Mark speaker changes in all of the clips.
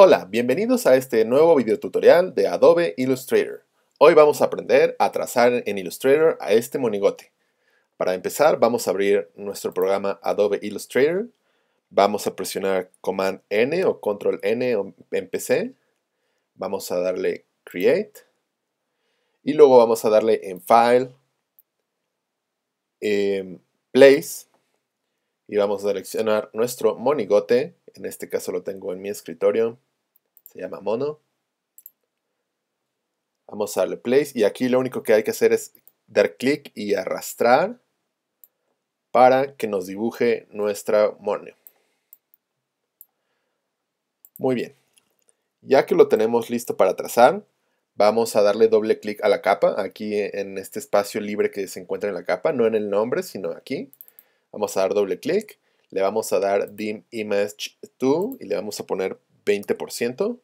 Speaker 1: Hola, bienvenidos a este nuevo video tutorial de Adobe Illustrator. Hoy vamos a aprender a trazar en Illustrator a este monigote. Para empezar vamos a abrir nuestro programa Adobe Illustrator. Vamos a presionar Command N o Control N en PC. Vamos a darle Create. Y luego vamos a darle en File, em, Place y vamos a seleccionar nuestro monigote. En este caso lo tengo en mi escritorio se llama mono. Vamos a darle place y aquí lo único que hay que hacer es dar clic y arrastrar para que nos dibuje nuestra mono. Muy bien. Ya que lo tenemos listo para trazar, vamos a darle doble clic a la capa, aquí en este espacio libre que se encuentra en la capa, no en el nombre, sino aquí. Vamos a dar doble clic, le vamos a dar dim image to y le vamos a poner 20%.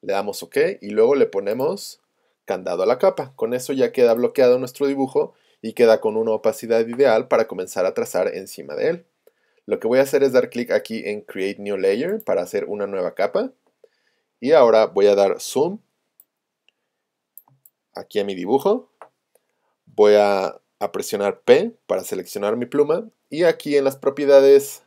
Speaker 1: Le damos OK y luego le ponemos candado a la capa. Con eso ya queda bloqueado nuestro dibujo y queda con una opacidad ideal para comenzar a trazar encima de él. Lo que voy a hacer es dar clic aquí en Create New Layer para hacer una nueva capa. Y ahora voy a dar Zoom aquí a mi dibujo. Voy a, a presionar P para seleccionar mi pluma. Y aquí en las propiedades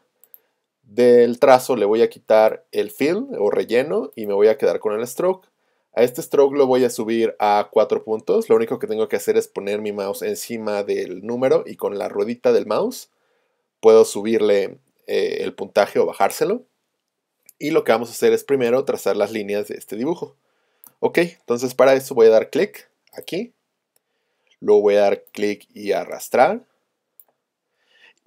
Speaker 1: del trazo le voy a quitar el fill o relleno y me voy a quedar con el stroke. A este stroke lo voy a subir a 4 puntos. Lo único que tengo que hacer es poner mi mouse encima del número y con la ruedita del mouse puedo subirle eh, el puntaje o bajárselo. Y lo que vamos a hacer es primero trazar las líneas de este dibujo. Ok, entonces para eso voy a dar clic aquí. Luego voy a dar clic y arrastrar.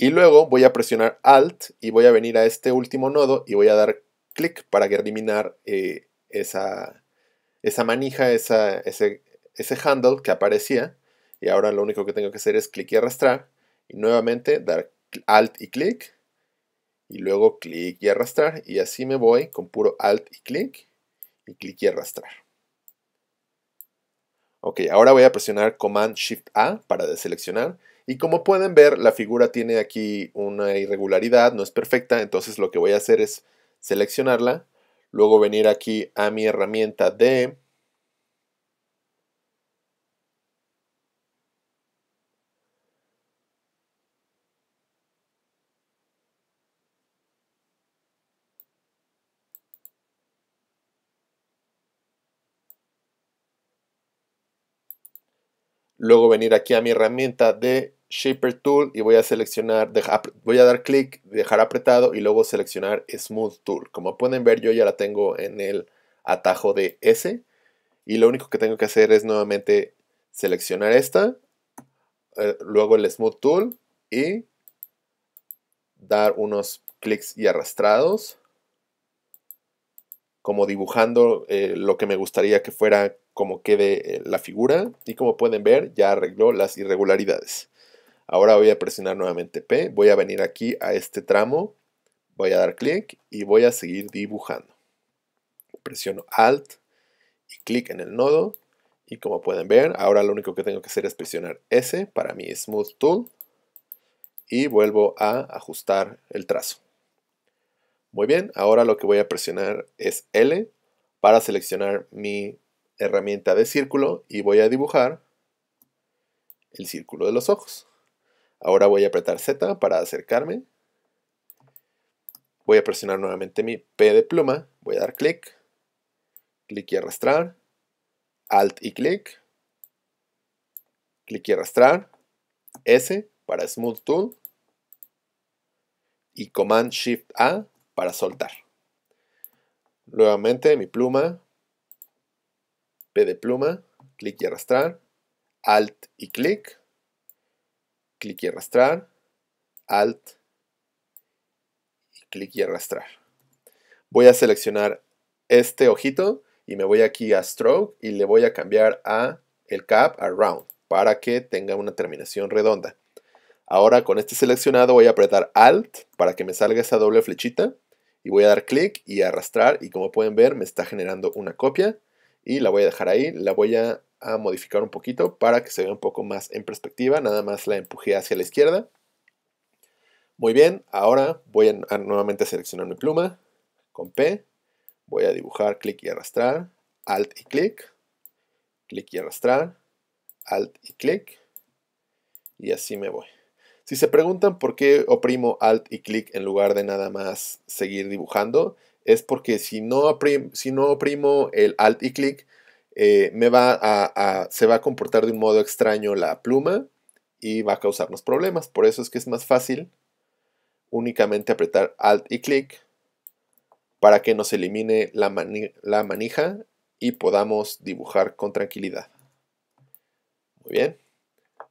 Speaker 1: Y luego voy a presionar Alt y voy a venir a este último nodo y voy a dar clic para eliminar eh, esa, esa manija, ese, ese handle que aparecía. Y ahora lo único que tengo que hacer es clic y arrastrar. Y nuevamente dar Alt y clic. Y luego clic y arrastrar. Y así me voy con puro Alt y clic. Y clic y arrastrar. Ok, ahora voy a presionar Command Shift A para deseleccionar y como pueden ver, la figura tiene aquí una irregularidad, no es perfecta, entonces lo que voy a hacer es seleccionarla, luego venir aquí a mi herramienta de luego venir aquí a mi herramienta de Shaper Tool y voy a seleccionar, voy a dar clic, dejar apretado y luego seleccionar Smooth Tool. Como pueden ver yo ya la tengo en el atajo de S y lo único que tengo que hacer es nuevamente seleccionar esta, eh, luego el Smooth Tool y dar unos clics y arrastrados como dibujando eh, lo que me gustaría que fuera como quede eh, la figura y como pueden ver ya arregló las irregularidades. Ahora voy a presionar nuevamente P, voy a venir aquí a este tramo, voy a dar clic y voy a seguir dibujando. Presiono Alt y clic en el nodo y como pueden ver, ahora lo único que tengo que hacer es presionar S para mi Smooth Tool y vuelvo a ajustar el trazo. Muy bien, ahora lo que voy a presionar es L para seleccionar mi herramienta de círculo y voy a dibujar el círculo de los ojos. Ahora voy a apretar Z para acercarme. Voy a presionar nuevamente mi P de pluma. Voy a dar clic. Clic y arrastrar. Alt y clic. Clic y arrastrar. S para Smooth Tool. Y Command Shift A para soltar. Nuevamente mi pluma. P de pluma. Clic y arrastrar. Alt y clic clic y arrastrar, alt, y clic y arrastrar. Voy a seleccionar este ojito y me voy aquí a stroke y le voy a cambiar a el cap a round para que tenga una terminación redonda. Ahora con este seleccionado voy a apretar alt para que me salga esa doble flechita y voy a dar clic y arrastrar y como pueden ver me está generando una copia y la voy a dejar ahí, la voy a a modificar un poquito para que se vea un poco más en perspectiva. Nada más la empujé hacia la izquierda. Muy bien, ahora voy a, nuevamente seleccionar mi pluma con P. Voy a dibujar, clic y arrastrar, Alt y clic, clic y arrastrar, Alt y clic. Y así me voy. Si se preguntan por qué oprimo Alt y clic en lugar de nada más seguir dibujando, es porque si no, si no oprimo el Alt y clic, eh, me va a, se va a comportar de un modo extraño la pluma y va a causarnos problemas. Por eso es que es más fácil únicamente apretar Alt y clic para que nos elimine la, la manija y podamos dibujar con tranquilidad. Muy bien.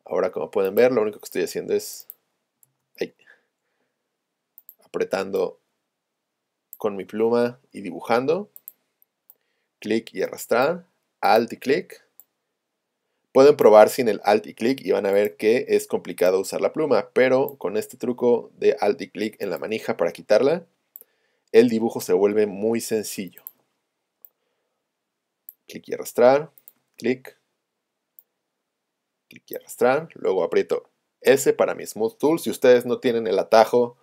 Speaker 1: Ahora como pueden ver, lo único que estoy haciendo es apretando con mi pluma y dibujando. Clic y arrastrar. Alt y clic. Pueden probar sin el Alt y clic y van a ver que es complicado usar la pluma, pero con este truco de Alt y clic en la manija para quitarla, el dibujo se vuelve muy sencillo. Clic y arrastrar, clic, clic y arrastrar, luego aprieto S para mi Smooth Tool. Si ustedes no tienen el atajo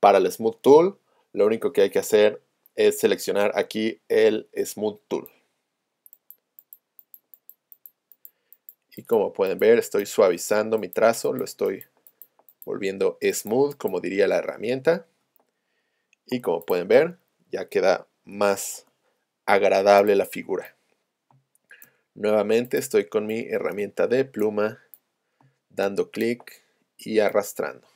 Speaker 1: para el Smooth Tool, lo único que hay que hacer es seleccionar aquí el Smooth Tool. Y como pueden ver, estoy suavizando mi trazo, lo estoy volviendo smooth, como diría la herramienta. Y como pueden ver, ya queda más agradable la figura. Nuevamente estoy con mi herramienta de pluma, dando clic y arrastrando.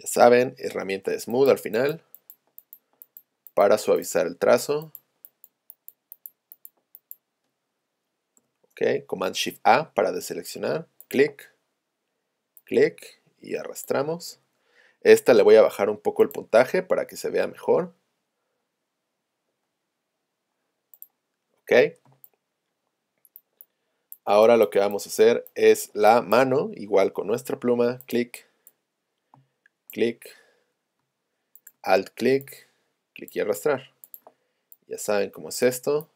Speaker 1: Ya saben, herramienta de smooth al final para suavizar el trazo. Ok, Command Shift A para deseleccionar. Clic, clic y arrastramos. Esta le voy a bajar un poco el puntaje para que se vea mejor. Ok. Ahora lo que vamos a hacer es la mano, igual con nuestra pluma, clic, clic, alt clic, clic y arrastrar. Ya saben cómo es esto.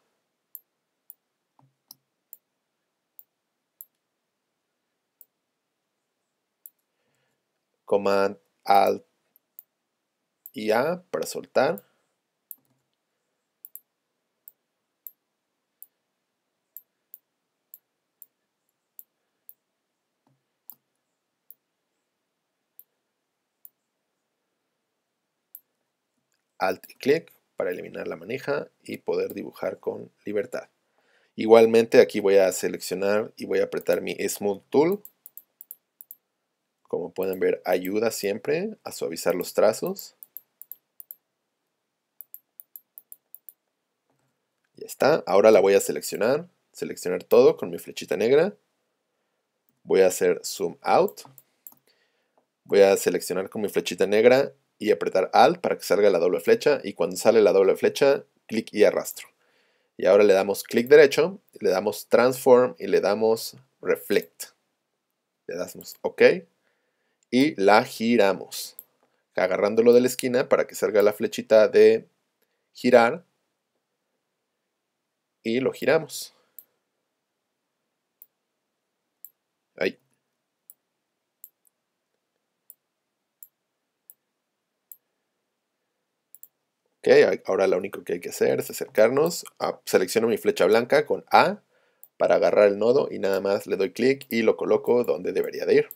Speaker 1: Command Alt y A para soltar. Alt y clic para eliminar la manija y poder dibujar con libertad. Igualmente aquí voy a seleccionar y voy a apretar mi Smooth Tool. Como pueden ver ayuda siempre a suavizar los trazos. Ya está, ahora la voy a seleccionar, seleccionar todo con mi flechita negra. Voy a hacer Zoom Out. Voy a seleccionar con mi flechita negra y apretar Alt para que salga la doble flecha y cuando sale la doble flecha, clic y arrastro. Y ahora le damos clic derecho, le damos Transform y le damos Reflect. Le damos OK y la giramos, agarrándolo de la esquina para que salga la flechita de girar y lo giramos. ahora lo único que hay que hacer es acercarnos. Ah, selecciono mi flecha blanca con A para agarrar el nodo y nada más le doy clic y lo coloco donde debería de ir.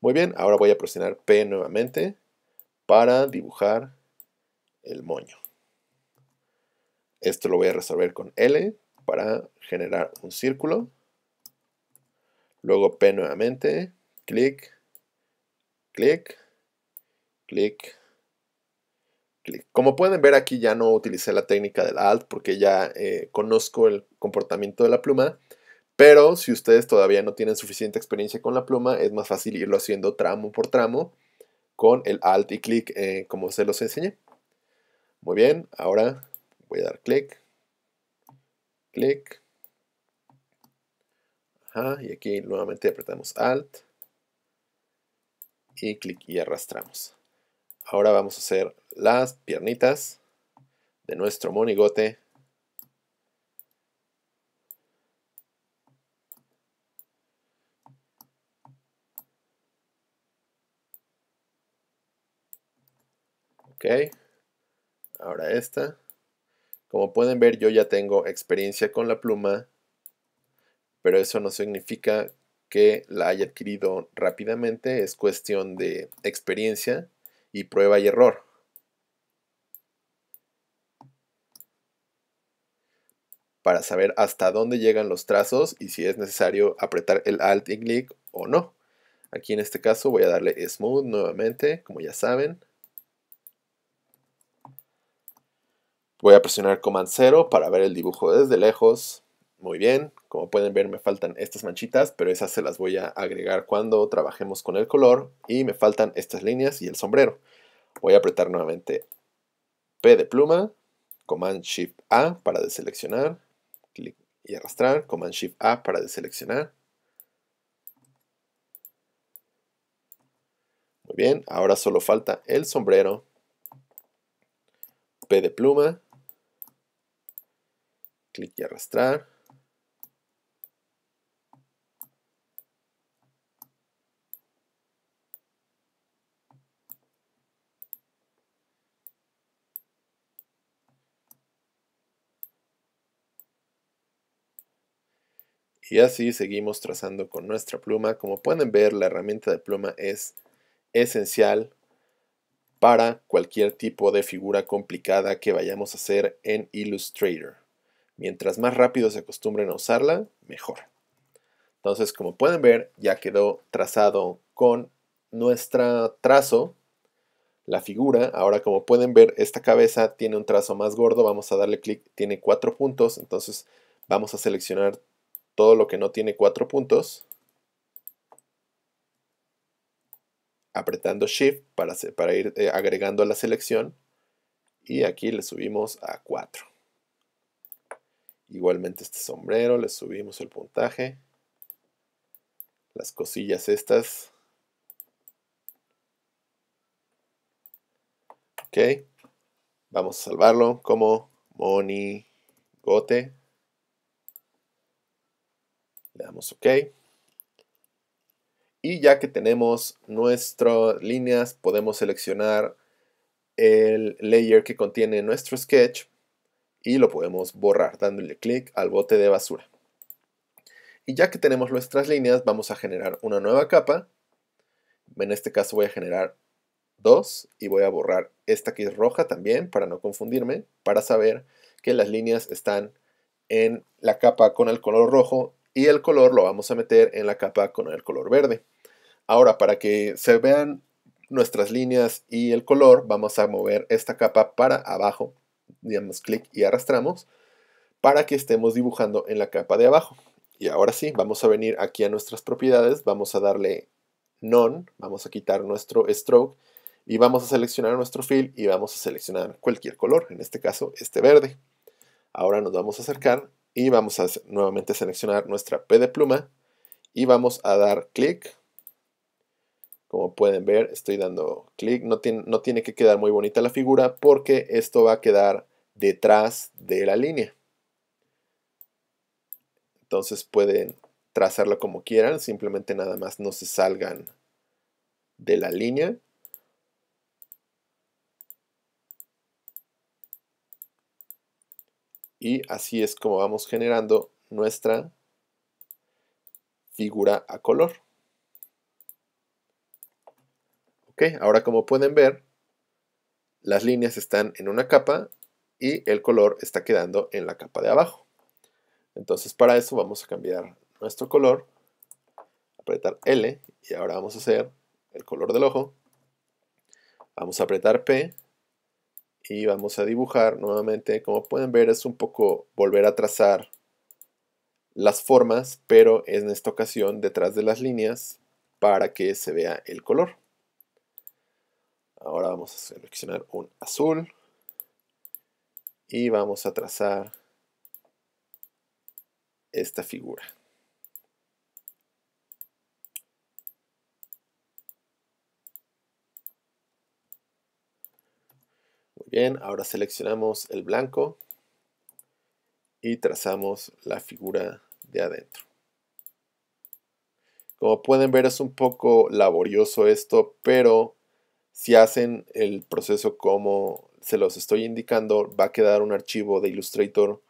Speaker 1: Muy bien, ahora voy a presionar P nuevamente para dibujar el moño. Esto lo voy a resolver con L para generar un círculo. Luego P nuevamente, clic, clic, clic, como pueden ver aquí ya no utilicé la técnica del alt porque ya eh, conozco el comportamiento de la pluma, pero si ustedes todavía no tienen suficiente experiencia con la pluma, es más fácil irlo haciendo tramo por tramo con el alt y clic eh, como se los enseñé. Muy bien, ahora voy a dar clic, clic, Ajá, y aquí nuevamente apretamos alt y clic y arrastramos. Ahora vamos a hacer las piernitas de nuestro monigote. Ok, ahora esta. Como pueden ver, yo ya tengo experiencia con la pluma, pero eso no significa que la haya adquirido rápidamente, es cuestión de experiencia y prueba y error. para saber hasta dónde llegan los trazos y si es necesario apretar el Alt y clic o no. Aquí en este caso voy a darle Smooth nuevamente, como ya saben. Voy a presionar Command 0 para ver el dibujo desde lejos. Muy bien, como pueden ver me faltan estas manchitas, pero esas se las voy a agregar cuando trabajemos con el color. Y me faltan estas líneas y el sombrero. Voy a apretar nuevamente P de pluma, Command Shift A para deseleccionar y arrastrar, Command Shift A para deseleccionar. Muy bien, ahora solo falta el sombrero, P de pluma, clic y arrastrar. Y así seguimos trazando con nuestra pluma. Como pueden ver, la herramienta de pluma es esencial para cualquier tipo de figura complicada que vayamos a hacer en Illustrator. Mientras más rápido se acostumbren a usarla, mejor. Entonces, como pueden ver, ya quedó trazado con nuestra trazo la figura. Ahora, como pueden ver, esta cabeza tiene un trazo más gordo. Vamos a darle clic, tiene cuatro puntos. Entonces, vamos a seleccionar todo lo que no tiene cuatro puntos, apretando Shift para, ir eh, agregando a la selección y aquí le subimos a 4. Igualmente este sombrero, le subimos el puntaje. Las cosillas estas. Ok. Vamos a salvarlo como Gote. Le damos OK. Y ya que tenemos nuestras líneas, podemos seleccionar el layer que contiene nuestro sketch y lo podemos borrar dándole clic al bote de basura. Y ya que tenemos nuestras líneas, vamos a generar una nueva capa. En este caso voy a generar dos y voy a borrar esta que es roja también para no confundirme, para saber que las líneas están en la capa con el color rojo y el color lo vamos a meter en la capa con el color verde. Ahora, para que se vean nuestras líneas y el color, vamos a mover esta capa para abajo, Damos clic y arrastramos, para que estemos dibujando en la capa de abajo. Y ahora sí, vamos a venir aquí a nuestras propiedades, vamos a darle None, vamos a quitar nuestro stroke y vamos a seleccionar nuestro fill y vamos a seleccionar cualquier color, en este caso este verde. Ahora nos vamos a acercar y vamos a nuevamente seleccionar nuestra P de pluma y vamos a dar clic. Como pueden ver, estoy dando clic. No tiene, no tiene que quedar muy bonita la figura porque esto va a quedar detrás de la línea. Entonces pueden trazarlo como quieran, simplemente nada más no se salgan de la línea. Y así es como vamos generando nuestra figura a color. Ok, ahora como pueden ver, las líneas están en una capa y el color está quedando en la capa de abajo. Entonces para eso vamos a cambiar nuestro color, apretar L y ahora vamos a hacer el color del ojo. Vamos a apretar P y vamos a dibujar nuevamente. Como pueden ver es un poco volver a trazar las formas, pero en esta ocasión detrás de las líneas para que se vea el color. Ahora vamos a seleccionar un azul y vamos a trazar esta figura. Bien, ahora seleccionamos el blanco y trazamos la figura de adentro. Como pueden ver es un poco laborioso esto, pero si hacen el proceso como se los estoy indicando, va a quedar un archivo de Illustrator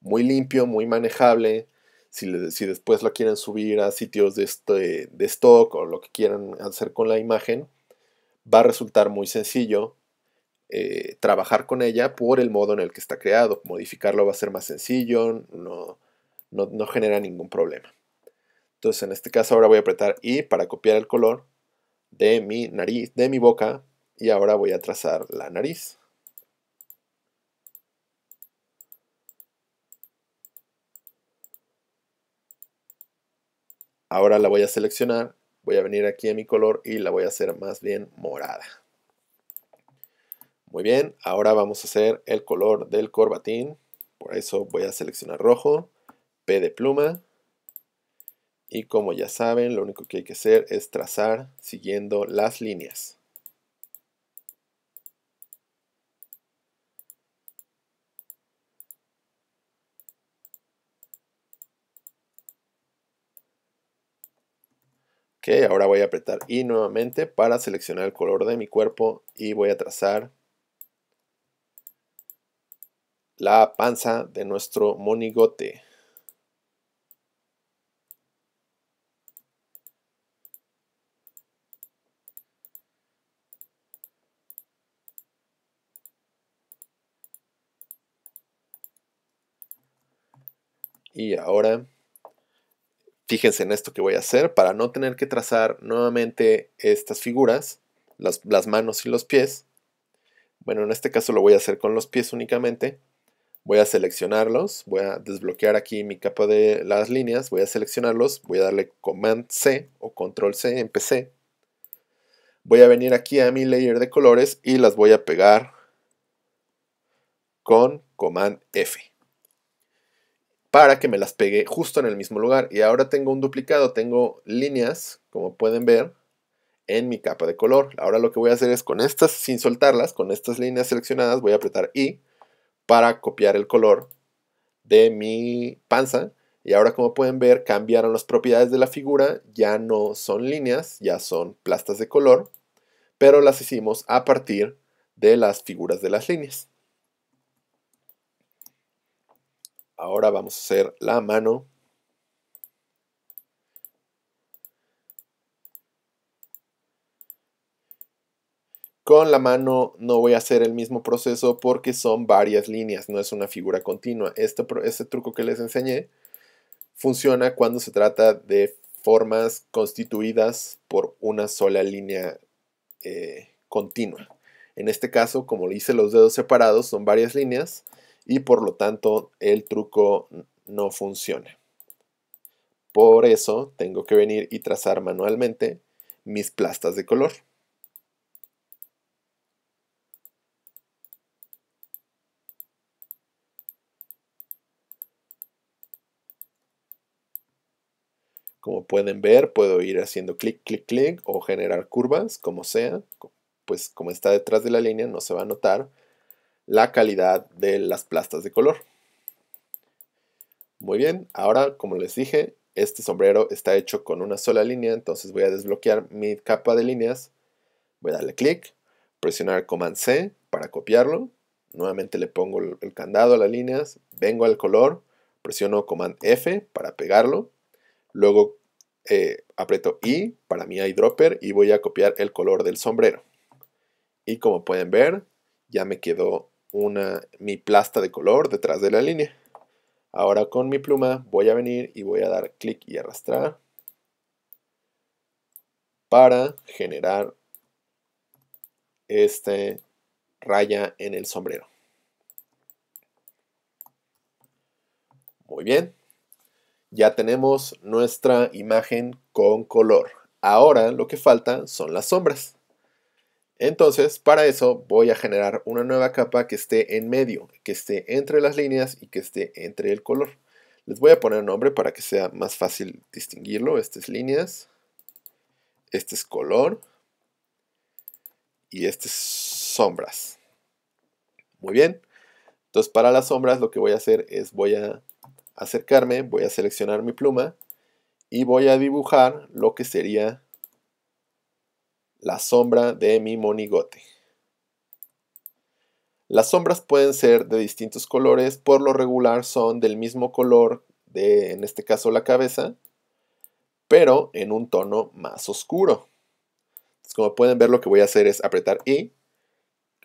Speaker 1: muy limpio, muy manejable. Si, después lo quieren subir a sitios este, de stock o lo que quieran hacer con la imagen, va a resultar muy sencillo eh, trabajar con ella por el modo en el que está creado. Modificarlo va a ser más sencillo, no, no, no, genera ningún problema. Entonces en este caso ahora voy a apretar I para copiar el color de mi nariz, de mi boca, y ahora voy a trazar la nariz. Ahora la voy a seleccionar, voy a venir aquí a mi color y la voy a hacer más bien morada. Muy bien, ahora vamos a hacer el color del corbatín. Por eso voy a seleccionar rojo, P de pluma. Y como ya saben, lo único que hay que hacer es trazar siguiendo las líneas. Ok, ahora voy a apretar I nuevamente para seleccionar el color de mi cuerpo y voy a trazar la panza de nuestro monigote. Y ahora, fíjense en esto que voy a hacer para no tener que trazar nuevamente estas figuras, las, manos y los pies. Bueno, en este caso lo voy a hacer con los pies únicamente voy a seleccionarlos, voy a desbloquear aquí mi capa de las líneas, voy a seleccionarlos, voy a darle Command C o Control C en PC. Voy a venir aquí a mi layer de colores y las voy a pegar con Command F para que me las pegue justo en el mismo lugar. Y ahora tengo un duplicado, tengo líneas, como pueden ver, en mi capa de color. Ahora lo que voy a hacer es con estas, sin soltarlas, con estas líneas seleccionadas, voy a apretar I para copiar el color de mi panza. Y ahora como pueden ver cambiaron las propiedades de la figura, ya no son líneas, ya son plastas de color, pero las hicimos a partir de las figuras de las líneas. Ahora vamos a hacer la mano Con la mano no voy a hacer el mismo proceso porque son varias líneas, no es una figura continua. Este, truco que les enseñé funciona cuando se trata de formas constituidas por una sola línea eh, continua. En este caso, como lo hice los dedos separados, son varias líneas y por lo tanto el truco no funciona. Por eso tengo que venir y trazar manualmente mis plastas de color. Como pueden ver, puedo ir haciendo clic, clic, clic o generar curvas, como sea. Pues como está detrás de la línea, no se va a notar la calidad de las plastas de color. Muy bien, ahora como les dije, este sombrero está hecho con una sola línea, entonces voy a desbloquear mi capa de líneas. Voy a darle clic, presionar Command C para copiarlo. Nuevamente le pongo el candado a las líneas, vengo al color, presiono Command F para pegarlo Luego eh, aprieto I para mi eyedropper y voy a copiar el color del sombrero. Y como pueden ver, ya me quedó mi plasta de color detrás de la línea. Ahora con mi pluma voy a venir y voy a dar clic y arrastrar para generar este raya en el sombrero. Muy bien, ya tenemos nuestra imagen con color. Ahora lo que falta son las sombras. Entonces, para eso voy a generar una nueva capa que esté en medio, que esté entre las líneas y que esté entre el color. Les voy a poner nombre para que sea más fácil distinguirlo. Este es líneas, este es color y este es sombras. Muy bien. Entonces, para las sombras lo que voy a hacer es voy a acercarme, voy a seleccionar mi pluma y voy a dibujar lo que sería la sombra de mi monigote. Las sombras pueden ser de distintos colores, por lo regular son del mismo color de, en este caso, la cabeza, pero en un tono más oscuro. como pueden ver, lo que voy a hacer es apretar y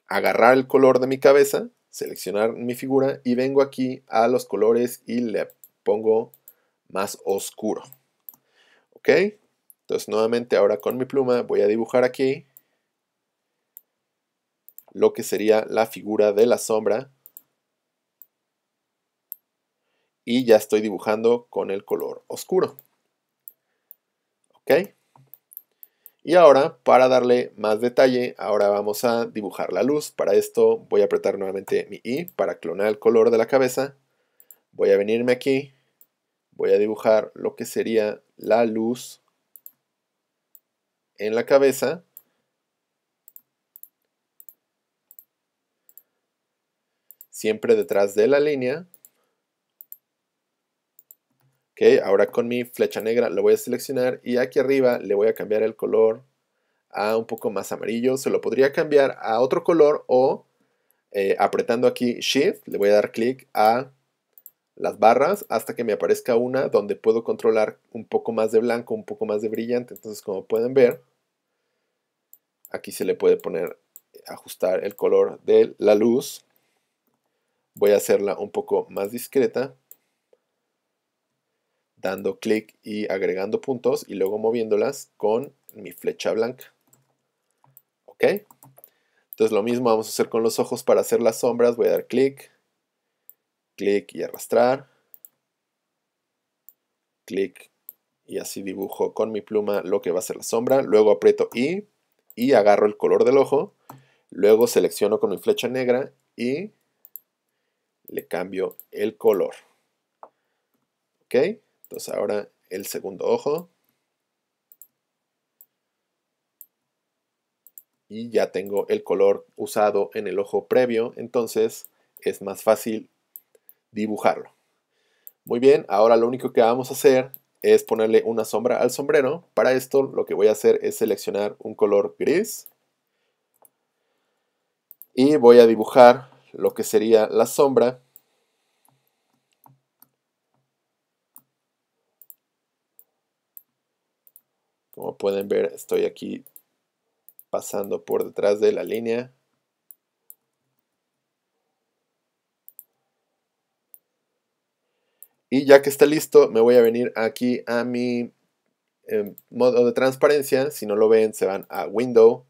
Speaker 1: agarrar el color de mi cabeza seleccionar mi figura y vengo aquí a los colores y le pongo más oscuro. ¿Ok? Entonces nuevamente ahora con mi pluma voy a dibujar aquí lo que sería la figura de la sombra. Y ya estoy dibujando con el color oscuro. ¿Ok? Y ahora, para darle más detalle, ahora vamos a dibujar la luz. Para esto voy a apretar nuevamente mi I para clonar el color de la cabeza. Voy a venirme aquí, voy a dibujar lo que sería la luz en la cabeza. Siempre detrás de la línea ahora con mi flecha negra lo voy a seleccionar y aquí arriba le voy a cambiar el color a un poco más amarillo. Se lo podría cambiar a otro color o eh, apretando aquí Shift le voy a dar clic a las barras hasta que me aparezca una donde puedo controlar un poco más de blanco, un poco más de brillante. Entonces como pueden ver, aquí se le puede poner, eh, ajustar el color de la luz. Voy a hacerla un poco más discreta dando clic y agregando puntos y luego moviéndolas con mi flecha blanca. ¿Ok? Entonces lo mismo vamos a hacer con los ojos para hacer las sombras. Voy a dar clic, clic y arrastrar. Clic y así dibujo con mi pluma lo que va a ser la sombra. Luego aprieto I y agarro el color del ojo. Luego selecciono con mi flecha negra y le cambio el color. ¿Ok? Entonces ahora el segundo ojo. Y ya tengo el color usado en el ojo previo, entonces es más fácil dibujarlo. Muy bien, ahora lo único que vamos a hacer es ponerle una sombra al sombrero. Para esto lo que voy a hacer es seleccionar un color gris. Y voy a dibujar lo que sería la sombra Como pueden ver, estoy aquí pasando por detrás de la línea. Y ya que está listo, me voy a venir aquí a mi em, modo de transparencia. Si no lo ven, se van a Window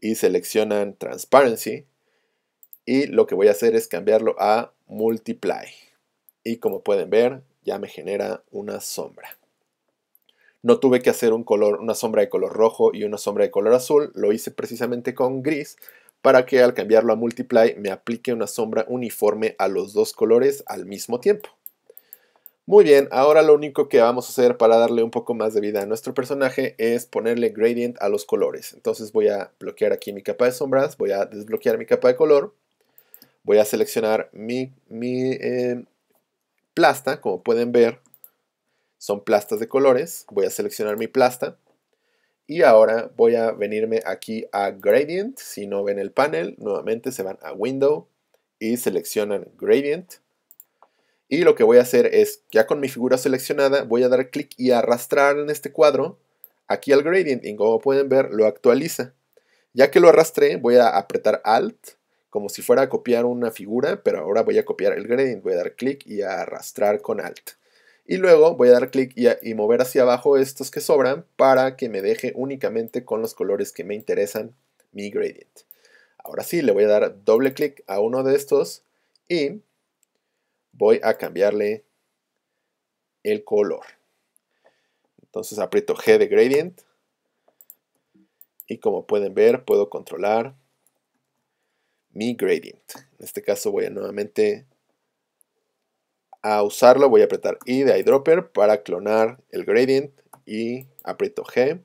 Speaker 1: y seleccionan Transparency. Y lo que voy a hacer es cambiarlo a Multiply. Y como pueden ver, ya me genera una sombra. No tuve que hacer un color, una sombra de color rojo y una sombra de color azul, lo hice precisamente con gris para que al cambiarlo a multiply me aplique una sombra uniforme a los dos colores al mismo tiempo. Muy bien, ahora lo único que vamos a hacer para darle un poco más de vida a nuestro personaje es ponerle gradient a los colores. Entonces voy a bloquear aquí mi capa de sombras, voy a desbloquear mi capa de color, voy a seleccionar mi, mi eh, plasta, como pueden ver, son plastas de colores. Voy a seleccionar mi plasta. Y ahora voy a venirme aquí a Gradient. Si no ven el panel, nuevamente se van a Window y seleccionan Gradient. Y lo que voy a hacer es, ya con mi figura seleccionada, voy a dar clic y arrastrar en este cuadro aquí al gradient. Y como pueden ver, lo actualiza. Ya que lo arrastré, voy a apretar Alt, como si fuera a copiar una figura, pero ahora voy a copiar el gradient. Voy a dar clic y arrastrar con Alt. Y luego voy a dar clic y, mover hacia abajo estos que sobran para que me deje únicamente con los colores que me interesan mi gradient. Ahora sí, le voy a dar doble clic a uno de estos y voy a cambiarle el color. Entonces aprieto G de gradient y como pueden ver puedo controlar mi gradient. En este caso voy a nuevamente a usarlo voy a apretar I de eyedropper para clonar el gradient y aprieto G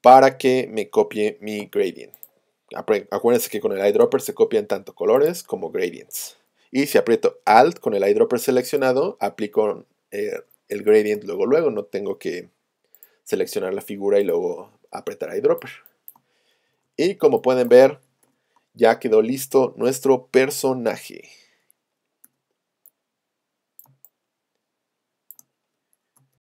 Speaker 1: para que me copie mi gradient. Acuérdense que con el eyedropper se copian tanto colores como gradients. Y si aprieto Alt con el eyedropper seleccionado, aplico eh, el gradient luego luego, no tengo que seleccionar la figura y luego apretar eyedropper. Y como pueden ver, ya quedó listo nuestro personaje.